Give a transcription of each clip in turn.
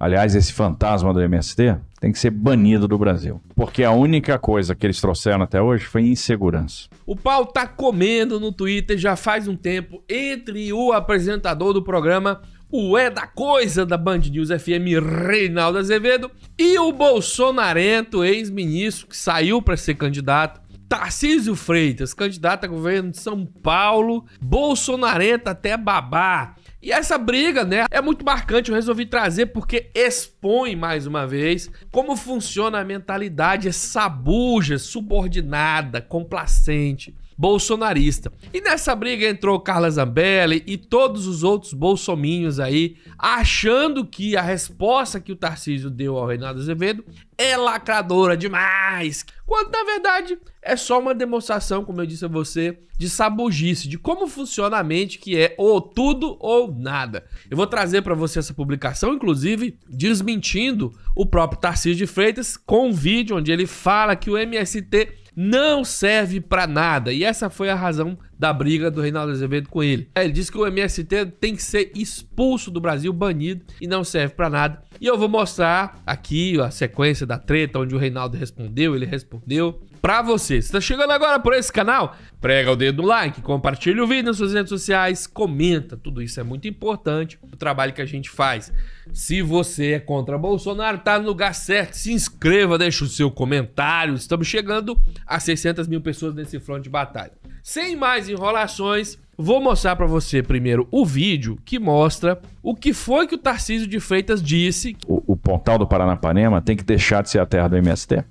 Aliás, esse fantasma do MST tem que ser banido do Brasil. Porque a única coisa que eles trouxeram até hoje foi insegurança. O pau tá comendo no Twitter já faz um tempo entre o apresentador do programa, o É da Coisa da Band News FM, Reinaldo Azevedo, e o Bolsonarento, ex-ministro, que saiu para ser candidato. Tarcísio Freitas, candidato a governo de São Paulo, Bolsonarento até babar. E essa briga, né, é muito marcante, eu resolvi trazer porque expõe mais uma vez como funciona a mentalidade sabuja, subordinada, complacente bolsonarista. E nessa briga entrou Carla Zambelli e todos os outros bolsominhos aí, achando que a resposta que o Tarcísio deu ao Reinaldo Azevedo é lacradora demais. Quando na verdade é só uma demonstração, como eu disse a você, de sabugice, de como funciona a mente que é ou tudo ou nada. Eu vou trazer para você essa publicação, inclusive desmentindo o próprio Tarcísio de Freitas com um vídeo onde ele fala que o MST não serve para nada. E essa foi a razão da briga do Reinaldo Azevedo com ele. Ele disse que o MST tem que ser expulso do Brasil, banido e não serve para nada. E eu vou mostrar aqui a sequência da treta onde o Reinaldo respondeu, ele respondeu pra você. Se tá chegando agora por esse canal, prega o dedo no like, compartilha o vídeo nas suas redes sociais, comenta, tudo isso é muito importante o trabalho que a gente faz. Se você é contra Bolsonaro, tá no lugar certo, se inscreva, deixa o seu comentário. Estamos chegando a 600 mil pessoas nesse front de batalha. Sem mais enrolações, vou mostrar para você primeiro o vídeo que mostra o que foi que o Tarcísio de Freitas disse. O, o Pontal do Paranapanema tem que deixar de ser a terra do MST?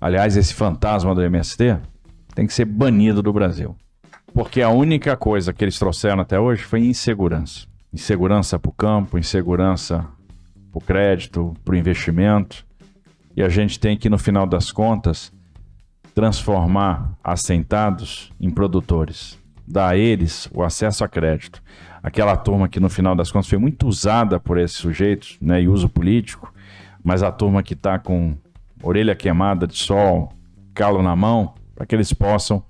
aliás, esse fantasma do MST, tem que ser banido do Brasil. Porque a única coisa que eles trouxeram até hoje foi insegurança. Insegurança para o campo, insegurança para o crédito, para o investimento. E a gente tem que, no final das contas, transformar assentados em produtores. Dar a eles o acesso a crédito. Aquela turma que, no final das contas, foi muito usada por esses sujeitos, né, e uso político, mas a turma que está com orelha queimada de sol, calo na mão, para que eles possam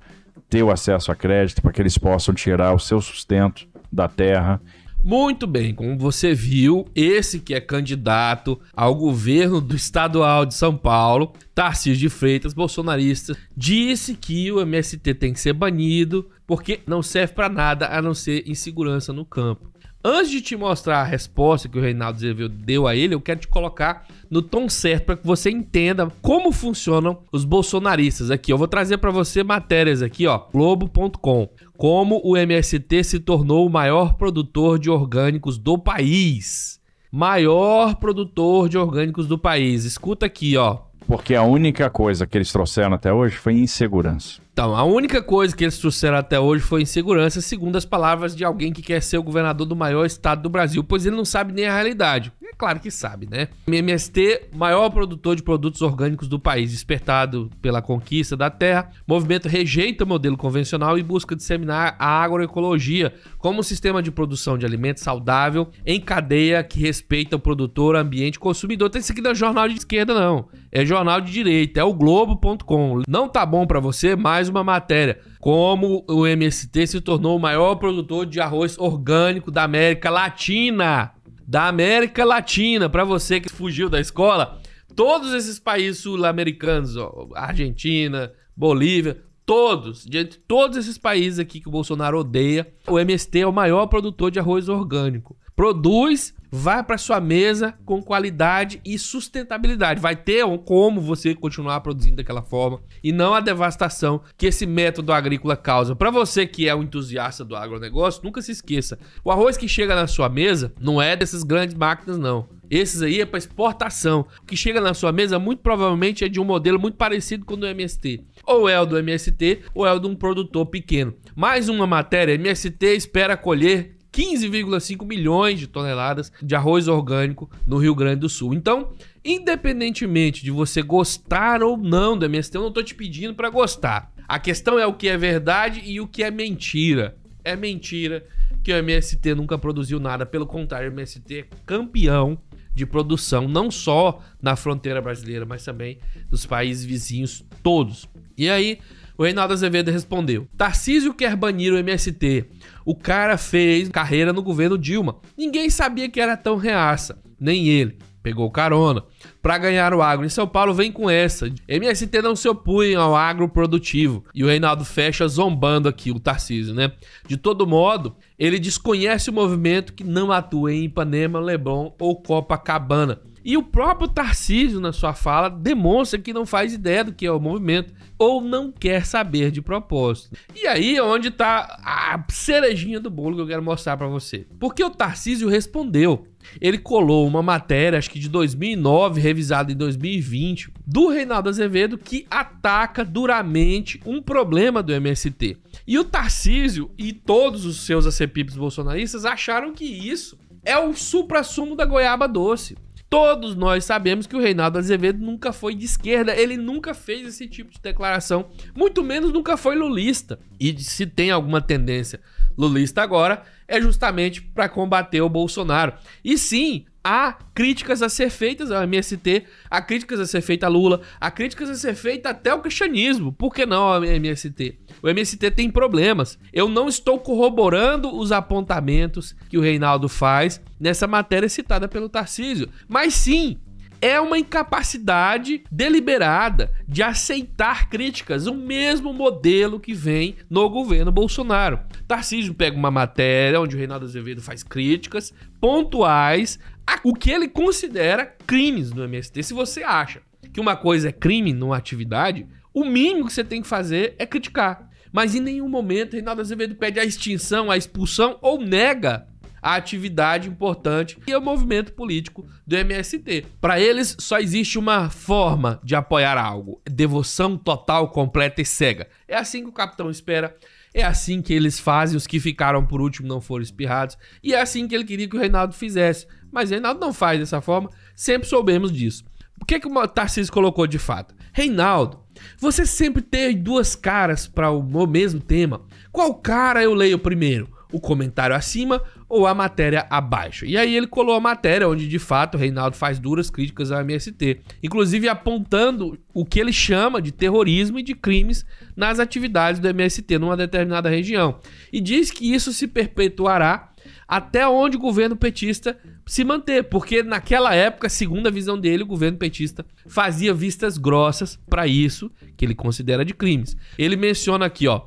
ter o acesso a crédito, para que eles possam tirar o seu sustento da terra. Muito bem, como você viu, esse que é candidato ao governo do estadual de São Paulo, Tarcísio de Freitas, bolsonarista, disse que o MST tem que ser banido porque não serve para nada a não ser insegurança no campo. Antes de te mostrar a resposta que o Reinaldo Zerveu deu a ele, eu quero te colocar no tom certo para que você entenda como funcionam os bolsonaristas aqui. Eu vou trazer para você matérias aqui, ó, globo.com. Como o MST se tornou o maior produtor de orgânicos do país. Maior produtor de orgânicos do país. Escuta aqui, ó. Porque a única coisa que eles trouxeram até hoje foi insegurança. Então, a única coisa que eles trouxeram até hoje foi insegurança, segundo as palavras de alguém que quer ser o governador do maior estado do Brasil, pois ele não sabe nem a realidade. É claro que sabe, né? MST, maior produtor de produtos orgânicos do país, despertado pela conquista da terra, movimento rejeita o modelo convencional e busca disseminar a agroecologia como um sistema de produção de alimentos saudável em cadeia que respeita o produtor, ambiente e consumidor. Tem isso aqui no jornal de esquerda, não é jornal de direita, é o Globo.com. Não tá bom para você? Mais uma matéria. Como o MST se tornou o maior produtor de arroz orgânico da América Latina. Da América Latina. Para você que fugiu da escola, todos esses países sul-americanos, Argentina, Bolívia, todos, diante de todos esses países aqui que o Bolsonaro odeia, o MST é o maior produtor de arroz orgânico. Produz vai para sua mesa com qualidade e sustentabilidade. Vai ter como você continuar produzindo daquela forma e não a devastação que esse método agrícola causa. Para você que é um entusiasta do agronegócio, nunca se esqueça: o arroz que chega na sua mesa não é dessas grandes máquinas, não. Esses aí é para exportação. O que chega na sua mesa muito provavelmente é de um modelo muito parecido com o do MST. Ou é o do MST ou é o de um produtor pequeno. Mais uma matéria: MST espera colher 15,5 milhões de toneladas de arroz orgânico no Rio Grande do Sul. Então, independentemente de você gostar ou não do MST, eu não estou te pedindo para gostar. A questão é o que é verdade e o que é mentira. É mentira que o MST nunca produziu nada, pelo contrário, o MST é campeão de produção, não só na fronteira brasileira, mas também dos países vizinhos todos. E aí, o Reinaldo Azevedo respondeu: Tarcísio quer banir o MST. O cara fez carreira no governo Dilma. Ninguém sabia que era tão reaça, nem ele. Pegou carona. Para ganhar o agro em São Paulo, vem com essa. MST não se opõe ao agro produtivo. E o Reinaldo fecha zombando aqui o Tarcísio, né? De todo modo, ele desconhece o movimento que não atua em Ipanema, Leblon ou Copacabana e o próprio Tarcísio, na sua fala, demonstra que não faz ideia do que é o movimento ou não quer saber de propósito. E aí é onde está a cerejinha do bolo que eu quero mostrar para você. Porque o Tarcísio respondeu. Ele colou uma matéria, acho que de 2009, revisada em 2020, do Reinaldo Azevedo, que ataca duramente um problema do MST. E o Tarcísio e todos os seus acepipes bolsonaristas acharam que isso é o supra-sumo da goiaba doce. Todos nós sabemos que o Reinaldo Azevedo nunca foi de esquerda, ele nunca fez esse tipo de declaração, muito menos nunca foi lulista. E se tem alguma tendência lulista agora, é justamente para combater o Bolsonaro. E sim, há críticas a ser feitas ao MST, há críticas a ser feita a Lula, há críticas a ser feita até ao cristianismo. Por que não ao MST? O MST tem problemas. Eu não estou corroborando os apontamentos que o Reinaldo faz nessa matéria citada pelo Tarcísio, mas sim é uma incapacidade deliberada de aceitar críticas, o mesmo modelo que vem no governo Bolsonaro. Tarcísio pega uma matéria onde o Reinaldo Azevedo faz críticas pontuais o que ele considera crimes no MST. Se você acha que uma coisa é crime numa atividade, o mínimo que você tem que fazer é criticar. Mas em nenhum momento Reinaldo Azevedo pede a extinção, a expulsão ou nega a atividade importante que é o movimento político do MST. Para eles só existe uma forma de apoiar algo: é devoção total, completa e cega. É assim que o capitão espera. É assim que eles fazem, os que ficaram por último não foram espirrados. E é assim que ele queria que o Reinaldo fizesse. Mas Reinaldo não faz dessa forma, sempre soubemos disso. O que, que o Tarcísio colocou de fato? Reinaldo, você sempre tem duas caras para o mesmo tema. Qual cara eu leio primeiro? O comentário acima ou a matéria abaixo? E aí ele colou a matéria onde de fato Reinaldo faz duras críticas ao MST, inclusive apontando o que ele chama de terrorismo e de crimes nas atividades do MST numa determinada região. E diz que isso se perpetuará até onde o governo petista se manter, porque naquela época, segundo a visão dele, o governo petista fazia vistas grossas para isso que ele considera de crimes. Ele menciona aqui, ó,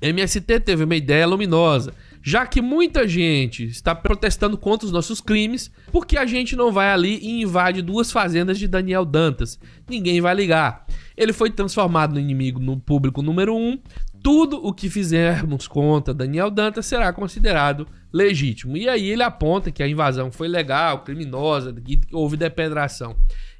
MST teve uma ideia luminosa, já que muita gente está protestando contra os nossos crimes, porque a gente não vai ali e invade duas fazendas de Daniel Dantas. Ninguém vai ligar. Ele foi transformado no inimigo no público número um, tudo o que fizermos contra Daniel Dantas será considerado legítimo. E aí ele aponta que a invasão foi legal, criminosa, que houve depedração.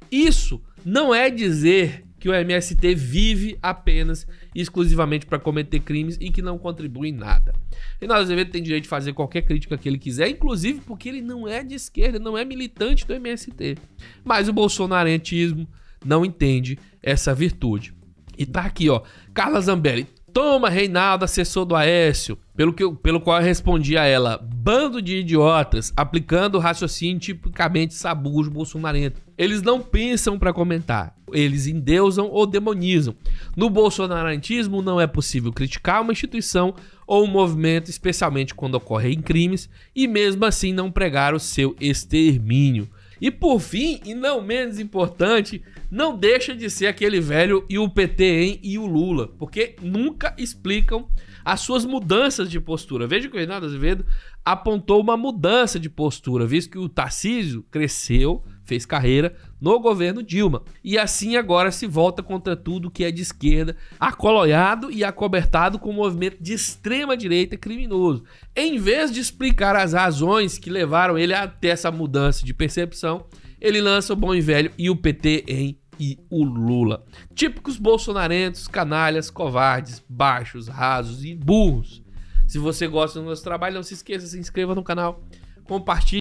Isso não é dizer que o MST vive apenas e exclusivamente para cometer crimes e que não contribui em nada. Reinaldo Azevedo tem direito de fazer qualquer crítica que ele quiser, inclusive porque ele não é de esquerda, não é militante do MST. Mas o bolsonarentismo não entende essa virtude. E tá aqui, ó. Carla Zambelli, Toma, Reinaldo, assessor do Aécio, pelo, que, pelo qual eu respondi a ela: bando de idiotas aplicando o raciocínio tipicamente sabujo bolsonarento. Eles não pensam para comentar, eles endeusam ou demonizam. No bolsonarantismo não é possível criticar uma instituição ou um movimento, especialmente quando ocorrem crimes, e mesmo assim não pregar o seu extermínio. E por fim, e não menos importante, não deixa de ser aquele velho e o PT hein, e o Lula, porque nunca explicam as suas mudanças de postura. Veja que o Reinaldo Azevedo apontou uma mudança de postura, visto que o Tarcísio cresceu, fez carreira no governo Dilma. E assim agora se volta contra tudo que é de esquerda, acoloiado e acobertado com um movimento de extrema direita criminoso. Em vez de explicar as razões que levaram ele até essa mudança de percepção, ele lança o bom e velho e o PT em e o Lula. Típicos bolsonarentos, canalhas, covardes, baixos, rasos e burros. Se você gosta do nosso trabalho, não se esqueça, se inscreva no canal, compartilhe